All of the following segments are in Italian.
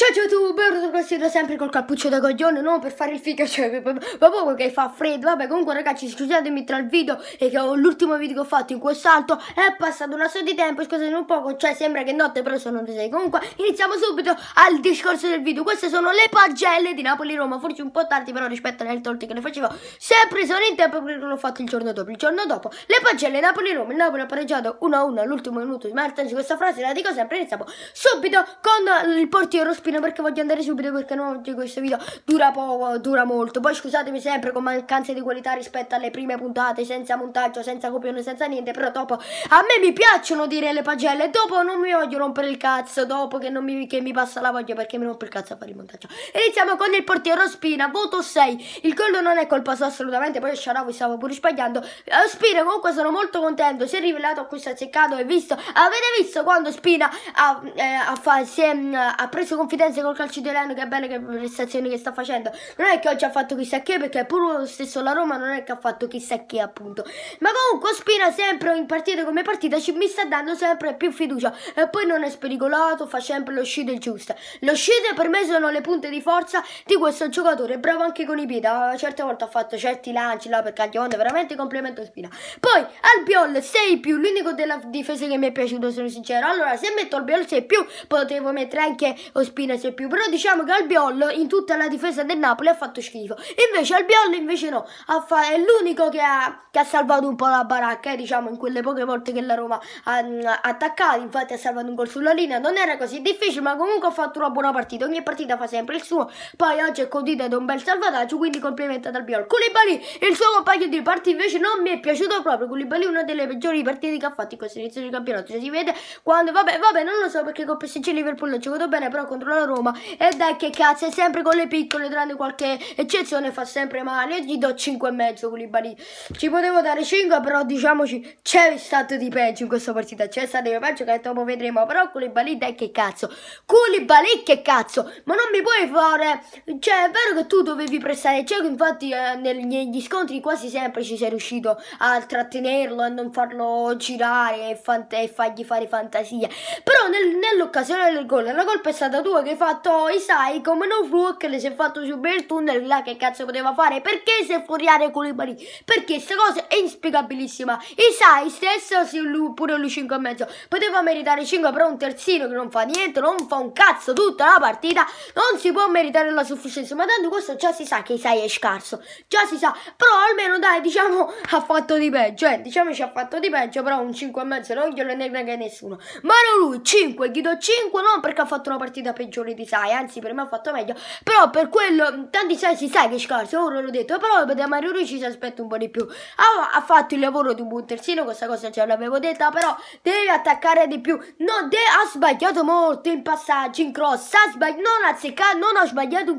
Ciao ciao youtuber, sono classico sempre col cappuccio da coglione, non per fare il figo, cioè, proprio che fa freddo, vabbè comunque ragazzi scusatemi tra il video e che ho l'ultimo video che ho fatto in quest'altro, è passato un lasso di tempo, scusatemi un poco, cioè sembra che notte però sono le sei, comunque iniziamo subito al discorso del video, queste sono le pagelle di Napoli-Roma, forse un po' tardi però rispetto alle altre volte che le facevo, sempre sono in tempo perché l'ho fatto il giorno dopo, il giorno dopo, le pagelle Napoli-Roma, il Napoli ha pareggiato 1-1 all'ultimo minuto di Martens, questa frase la dico sempre, iniziamo subito con il portiere spiegato spino perché voglio andare subito perché non oggi questo video dura poco, dura molto. Poi scusatemi sempre con mancanze di qualità rispetto alle prime puntate, senza montaggio, senza copione, senza niente, però dopo a me mi piacciono dire le pagelle, dopo non mi voglio rompere il cazzo, dopo che, mi, che mi, passa la voglia perché mi rompo il cazzo a fare il montaggio. Iniziamo con il portiere Ospina, voto 6, il gol non è colpa sua assolutamente, poi Sharawi stavo pure sbagliando. Ospina comunque sono molto contento, si è rivelato questo azzeccato e visto, avete visto quando Spina ha, eh, ha, fa, è, mm, ha preso confidenza confidenze col calcio di italiano, che bene che prestazioni che sta facendo. Non è che oggi ha fatto chissà che, perché pure lo stesso la Roma non è che ha fatto chissà che, appunto. Ma comunque Spina sempre in partita come partita ci, mi sta dando sempre più fiducia. E poi non è spericolato, fa sempre le uscite giuste. Le uscite per me sono le punte di forza di questo giocatore. bravo anche con i piedi. A ah, certe volte ha fatto certi lanci là per Caglione, veramente complimento Spina. Poi Albiol 6 più, l'unico della difesa che mi è piaciuto, sono sincero. Allora, se metto Albiol 6 più, potevo mettere anche Ospina l'Udinese più, però diciamo che Albiol in tutta la difesa del Napoli ha fatto schifo. Invece Albiol invece no, è l'unico che ha, che ha, salvato un po' la baracca, eh, diciamo, in quelle poche volte che la Roma ha attaccato, infatti ha salvato un gol sulla linea, non era così difficile, ma comunque ha fatto una buona partita, ogni partita fa sempre il suo, poi oggi è condita da un bel salvataggio, quindi complimenti ad Albiol. Koulibaly, il suo compagno di partita invece non mi è piaciuto proprio, Koulibaly una delle peggiori partite che ha fatto in questo inizio di campionato, cioè, si vede quando, vabbè, vabbè, non lo so perché con PSG Liverpool ha giocato bene, però contro la la Roma. E dai che cazzo, è sempre con le piccole, tranne qualche eccezione, fa sempre male. Io gli do 5,5 Koulibaly. Ci potevo dare 5, però diciamoci c'è stato di peggio in questa partita. C'è stato di peggio che dopo vedremo. Però con i Koulibaly dai che cazzo. Koulibaly che cazzo. Ma non mi puoi fare... Cioè è vero che tu dovevi prestare cieco, infatti eh, negli scontri quasi sempre ci sei riuscito a trattenerlo, e non farlo girare e, e fargli fare fantasia. Però nel, nell'occasione del gol, la colpa è stata tua che Simone ha fatto Isai come non fu che le si è fatto subire il tunnel là che cazzo poteva fare perché si è furiare con i mani perché sta cosa è inspiegabilissima Isai stesso se pure lui 5 e mezzo poteva meritare 5 però un terzino che non fa niente non fa un cazzo tutta la partita non si può meritare la sufficienza ma tanto questo già si sa che Isai è scarso già si sa però almeno dai diciamo ha fatto di peggio eh, diciamoci ha fatto di peggio però un 5 e mezzo non glielo nega nessuno ma non lui 5 gli do 5 non perché ha fatto una partita peggio tre di SAI, anzi per me ha fatto meglio, però per quello, tanti SAI si sa che scarso, ora l'ho detto, però da Mario Rui ci si aspetta un po' di più. Allora, ha fatto il lavoro di un buon terzino, questa cosa ce l'avevo detta, però deve attaccare di più. No, de- ha sbagliato molto in passaggio, in cross, ha sbagliato, non, ha azzecca- non ha sbagliato un...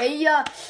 Eh,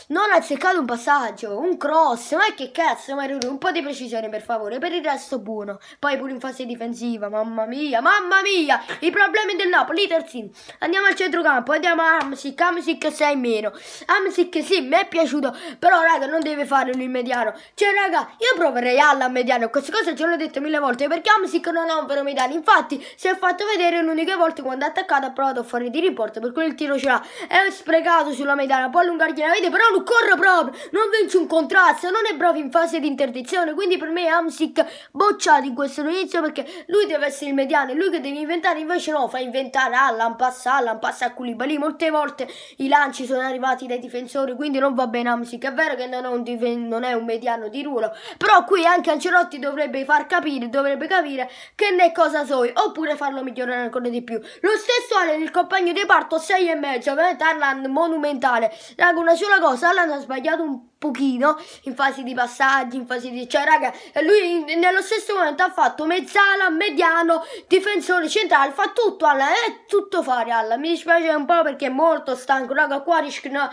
non ha azzeccato un passaggio, un cross, ma che cazzo Mario Rui, un po' di precisione per favore, per il resto buono. Poi pure in fase difensiva, mamma mia, mamma mia, i problemi del Napoli, terzino. Andiamo al centro centrocampo andiamo a Amsic Amsic 6 meno Amsic sì mi è piaciuto però raga non deve fare un immediato cioè raga io proverei alla mediano queste cose ce l'ho detto mille volte perché Amsic non ha un vero mediano infatti si è fatto vedere un'unica volta quando è attaccato ha provato a fare di riporto per cui il tiro ce l'ha è sprecato sulla mediana può allungargli la vede però non corre proprio non vince un contrasto non è proprio in fase di interdizione quindi per me Amsic bocciato in questo inizio perché lui deve essere il mediano è lui che deve inventare invece no fa inventare Allan ah, passa Allan passa a Koulibaly. Molte volte i lanci sono arrivati dai difensori, quindi non va bene Amsic. È vero che non è, un non è un mediano di ruolo, però qui anche Ancelotti dovrebbe far capire, dovrebbe capire che ne cosa soi, oppure farlo migliorare ancora di più. Lo stesso Allen, il compagno di parto, 6,5, ovviamente Arlan monumentale. Raga, una sola cosa, Allen ha sbagliato un pochino in fase di passaggi, in fase di... cioè raga, lui nello stesso momento ha fatto mezzala, mediano, difensore centrale, fa tutto alla, è eh, tutto fare alla, mi dispiace un po' perché è molto stanco, raga, qua rischio... No,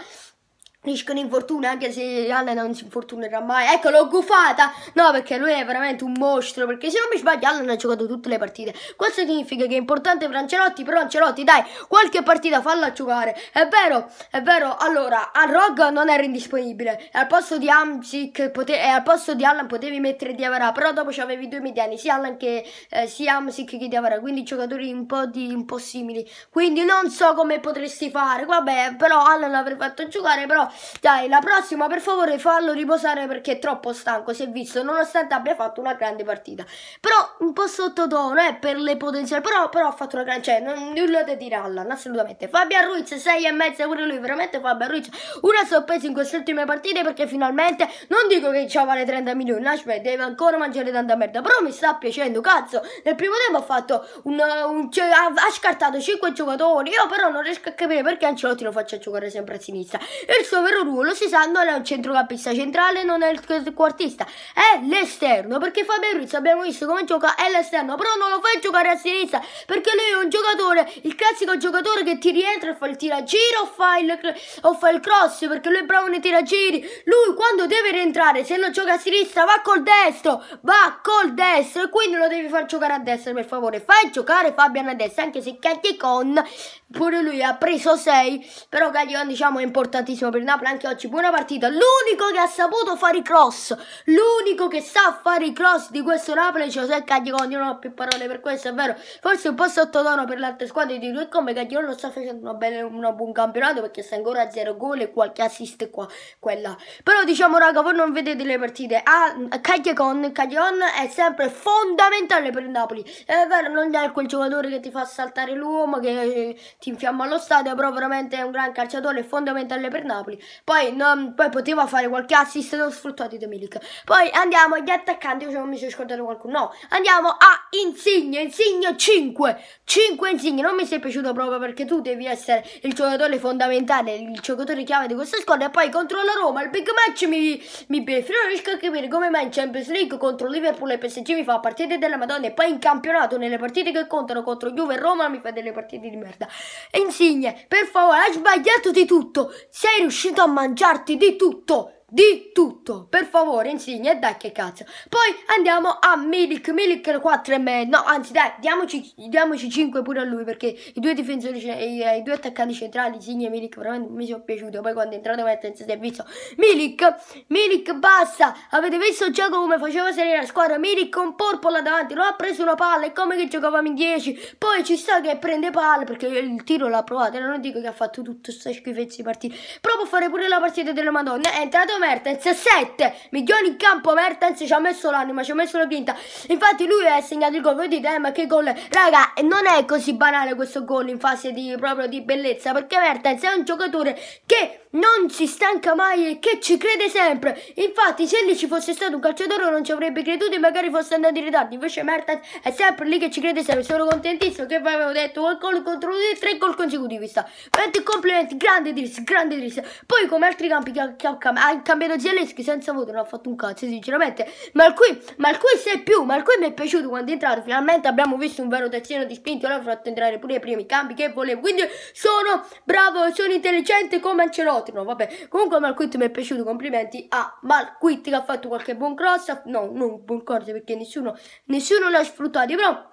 riescono in fortuna anche se Allen non si infortunerà mai. Ecco, l'ho gufata. No, perché lui è veramente un mostro. Perché se non mi sbaglio, Allen ha giocato tutte le partite. Questo significa che è importante per Ancelotti. Però Ancelotti, dai, qualche partita falla giocare. È vero, è vero. Allora, a Rog non era indisponibile. Al posto di Amsic pote- al posto di Allen potevi mettere Diavara. Però dopo c'avevi due mediani, sia Allen che eh, sia Amsic che Diavara. Quindi giocatori un po, di, un po' simili. Quindi non so come potresti fare. Vabbè, però Allen l'avrei fatto giocare. Però dai, la prossima per favore fallo riposare perché è troppo stanco, si è visto, nonostante abbia fatto una grande partita. Però un po' sottotono, eh, per le potenziali, però, però ha fatto una grande, cioè, non nulla da tirarla, assolutamente. Fabian Ruiz, 6 e mezza pure lui, veramente Fabian Ruiz, una sorpresa in queste ultime partite perché finalmente, non dico che ciò vale 30 milioni, aspetta, cioè, deve ancora mangiare tanta merda, però mi sta piacendo, cazzo, nel primo tempo ha fatto un, un cioè, ha, ha scartato 5 giocatori, io però non riesco a capire perché Ancelotti lo faccia giocare sempre a sinistra. Il suo suo vero ruolo, si sa, non è un centrocampista centrale, non è il quartista, è l'esterno, perché Fabio Ruiz abbiamo visto come gioca, è l'esterno, però non lo fai giocare a sinistra, perché lui è un giocatore, il classico giocatore che ti rientra e fa il tiragiro o fa il, o fa il cross, perché lui è bravo nei tiragiri, lui quando deve rientrare, se non gioca a sinistra va col destro, va col destro, e quindi lo devi far giocare a destra, per favore, fai giocare Fabian a destra, anche se con pure lui ha preso 6, però Callivan diciamo è importantissimo per il Napoli anche oggi, buona partita, l'unico che ha saputo fare i cross, l'unico che sa fare i cross di questo Napoli è José Callivan, io non ho più parole per questo, è vero, forse un po' sottotono per le altre squadre di lui, come Callivan non sta facendo una buon campionato perché sta ancora a 0 gol e qualche assist qua, quella, però diciamo raga voi non vedete le partite, a ah, Callivan, Callivan è sempre fondamentale per il Napoli, è vero, non è quel giocatore che ti fa saltare l'uomo, che ti infiamma allo stadio, però veramente è un gran calciatore, fondamentale per Napoli. Poi, non, poi poteva fare qualche assist non sfruttato di Milik. Poi andiamo agli attaccanti, se non mi sono scordato qualcuno. No, andiamo a Insigne, Insigne 5, 5 Insigne, non mi sei piaciuto proprio perché tu devi essere il giocatore fondamentale, il giocatore chiave di questa squadra e poi contro la Roma, il big match mi, mi riesco a capire come mai in Champions League contro Liverpool e PSG mi fa partite della Madonna e poi in campionato nelle partite che contano contro Juve e Roma mi fa delle partite di merda. Insigne, per favore, hai sbagliato di tutto. Sei riuscito a mangiarti di tutto di tutto, per favore, Insigne, dai che cazzo. Poi andiamo a Milik, Milik 4 e mezzo, no, anzi dai, diamoci, diamoci 5 pure a lui, perché i due difensori, i, eh, i due attaccanti centrali, Insigne e Milik, veramente mi sono piaciuti, poi quando è entrato mette in servizio, Milik, Milik basta, avete visto il gioco come faceva salire la squadra, Milik con Porpola davanti, non ha preso una palla, è come che giocavamo in 10, poi ci sta che prende palla, perché il tiro l'ha provato, non dico che ha fatto tutto sta schifezza di partita, prova a fare pure la partita della Madonna, è entrato Mertens 7 milioni in campo Mertens ci ha messo l'anima ci ha messo la quinta infatti lui ha segnato il gol voi dite eh, ma che gol raga non è così banale questo gol in fase di, proprio di bellezza perché Mertens è un giocatore che non si stanca mai e che ci crede sempre. Infatti, se lì ci fosse stato un calciatore non ci avrebbe creduto e magari fosse andato in ritardo. Invece Mertens è sempre lì che ci crede sempre. Sono contentissimo che vi avevo detto un gol contro lui, tre gol consecutivi sta. 20 complimenti, grande Dris, grande Dris. Poi come altri campi che ha, che ha, cambiato Zelensky senza voto, non ha fatto un cazzo, sinceramente. Ma qui, ma qui se più, ma qui mi è piaciuto quando è entrato. Finalmente abbiamo visto un vero terzino di spinto e l'ho fatto entrare pure i primi campi che volevo. Quindi sono bravo, sono intelligente come ce l'ho. Cotino, vabbè. Comunque Malquit mi è piaciuto, complimenti a Malquit che ha fatto qualche buon cross, no, non buon cross perché nessuno, nessuno l'ha sfruttato, però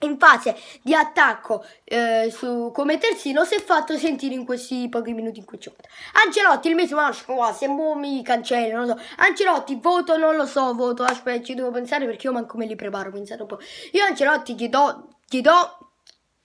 in fase di attacco eh, su, come terzino si è fatto sentire in questi pochi minuti in cui gioca Ancelotti il mio qua ah, se mo mi cancella non lo so Ancelotti voto non lo so voto aspetta ci devo pensare perché io manco me li preparo pensate un po' io Ancelotti gli do gli do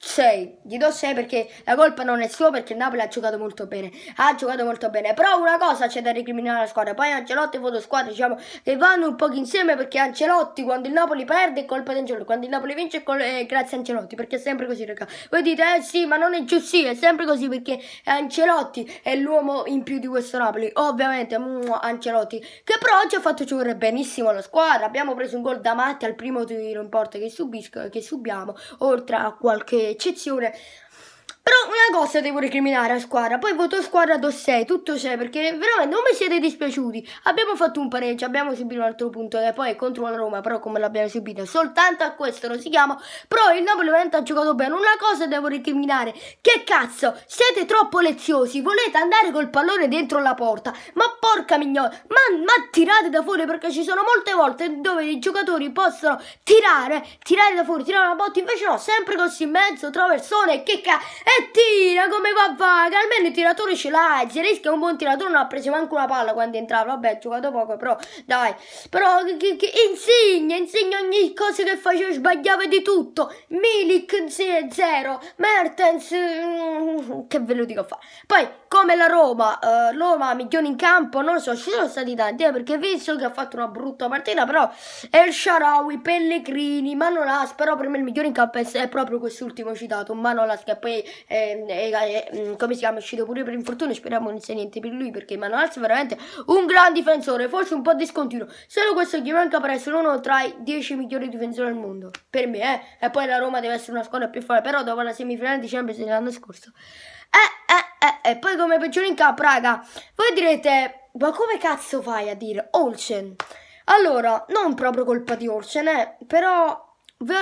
6, gli do 6 perché la colpa non è sua perché il Napoli ha giocato molto bene, ha giocato molto bene, però una cosa c'è da recriminare alla squadra, poi Ancelotti e Fotosquadra diciamo che vanno un po' insieme perché Ancelotti quando il Napoli perde è colpa di Ancelotti, quando il Napoli vince è, è eh, grazie a Ancelotti perché è sempre così raga, voi dite eh sì ma non è giusto, sì è sempre così perché Ancelotti è l'uomo in più di questo Napoli, ovviamente mua, Ancelotti che però oggi ha fatto giocare benissimo la squadra, abbiamo preso un gol da Matti al primo tiro in porta che, subisco, che subiamo, oltre a qualche eccezione però una cosa devo recriminare a squadra, poi voto squadra d'Ossè, tutto c'è, perché veramente non mi siete dispiaciuti. Abbiamo fatto un pareggio, abbiamo subito un altro punto, e eh, poi contro la Roma, però come l'abbiamo subito, soltanto a questo non si chiama. Però il Napoli veramente ha giocato bene, una cosa devo recriminare, che cazzo, siete troppo leziosi, volete andare col pallone dentro la porta, ma porca mignola, ma, ma tirate da fuori, perché ci sono molte volte dove i giocatori possono tirare, tirare da fuori, tirare una botta, invece no, sempre così in mezzo, traversone, che cazzo e tira come va va, che almeno il tiratore ce l'ha. Zereschi è un buon tiratore, non ha preso neanche una palla quando entrava. Vabbè, ha giocato poco, però dai. Però che, che, insegna, insegna ogni cosa che faceva, sbagliava di tutto. Milik 0, Mertens, mm, che ve lo dico a fare, Poi, come la Roma, uh, Roma milioni in campo, non lo so, ci sono stati tanti, eh, perché visto che ha fatto una brutta partita, però El Sharawi, Pellegrini, Manolas, però per me il migliore in campo è proprio quest'ultimo citato, Manolas che poi eh, eh, come si chiama, è uscito pure per infortunio, speriamo non sia niente per lui perché Manuels è veramente un gran difensore, forse un po' discontinuo, solo questo gli manca per essere uno tra i 10 migliori difensori al mondo, per me, eh, e poi la Roma deve essere una squadra più forte, però dopo la semifinale di Champions dell'anno scorso, eh, eh, eh, e eh, poi come peggiore in capo, raga, voi direte, ma come cazzo fai a dire Olsen? Allora, non proprio colpa di Olsen, eh, però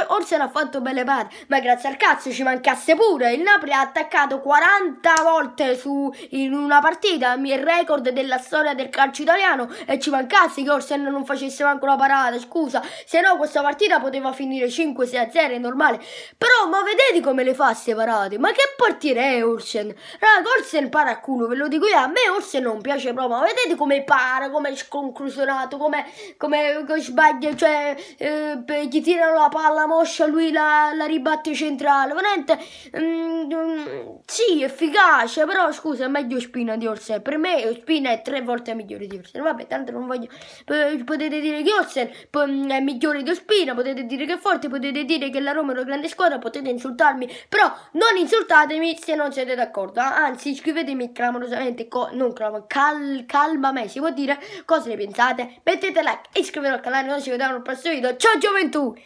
Forse l'ha fatto belle parti, ma grazie al cazzo ci mancasse pure. Il Napoli ha attaccato 40 volte su, in una partita, il record della storia del calcio italiano, e ci mancasse che Orsen non facesse manco una parata, scusa. Se no questa partita poteva finire 5-6-0, è normale. Però, ma vedete come le fa queste parate? Ma che partire è Orsen? Raga, Orsen para a culo, ve lo dico io, a me Orsen non piace proprio, ma vedete come para, come è sconclusionato, come, come, come sbaglia, cioè, eh, gli tirano la palla la moscia lui la, la ribatte centrale. Veramente, mm, mm sì, efficace, però scusa, è meglio Spina di Olsen. Per me Spina è tre volte migliore di Olsen. Vabbè, tanto non voglio... Eh, potete dire che Olsen mm, è migliore di Spina, potete dire che è forte, potete dire che la Roma è una grande squadra, potete insultarmi, però non insultatemi se non siete d'accordo. Anzi, scrivetemi clamorosamente, non clamorosamente, cal calmamente, si può dire cosa ne pensate. Mettete like, iscrivetevi al canale, noi ci vediamo al prossimo video. Ciao gioventù!